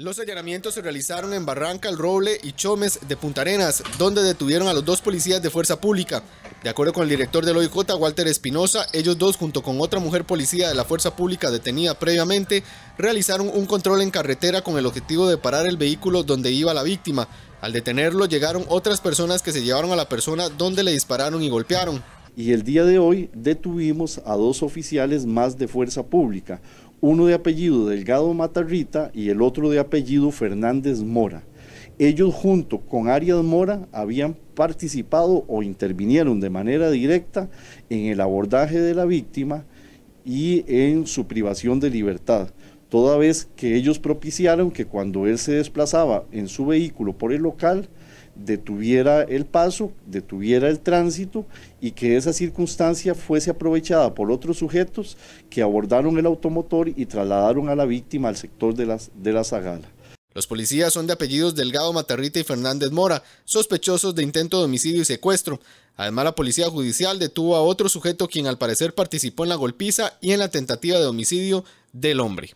Los allanamientos se realizaron en Barranca, El Roble y Chomes de Punta Arenas, donde detuvieron a los dos policías de fuerza pública. De acuerdo con el director del OIJ, Walter Espinosa, ellos dos, junto con otra mujer policía de la fuerza pública detenida previamente, realizaron un control en carretera con el objetivo de parar el vehículo donde iba la víctima. Al detenerlo, llegaron otras personas que se llevaron a la persona donde le dispararon y golpearon y el día de hoy detuvimos a dos oficiales más de fuerza pública, uno de apellido Delgado Matarrita y el otro de apellido Fernández Mora. Ellos junto con Arias Mora habían participado o intervinieron de manera directa en el abordaje de la víctima y en su privación de libertad toda vez que ellos propiciaron que cuando él se desplazaba en su vehículo por el local, detuviera el paso, detuviera el tránsito y que esa circunstancia fuese aprovechada por otros sujetos que abordaron el automotor y trasladaron a la víctima al sector de, las, de la Zagala. Los policías son de apellidos Delgado Matarrita y Fernández Mora, sospechosos de intento de homicidio y secuestro. Además, la policía judicial detuvo a otro sujeto quien al parecer participó en la golpiza y en la tentativa de homicidio del hombre.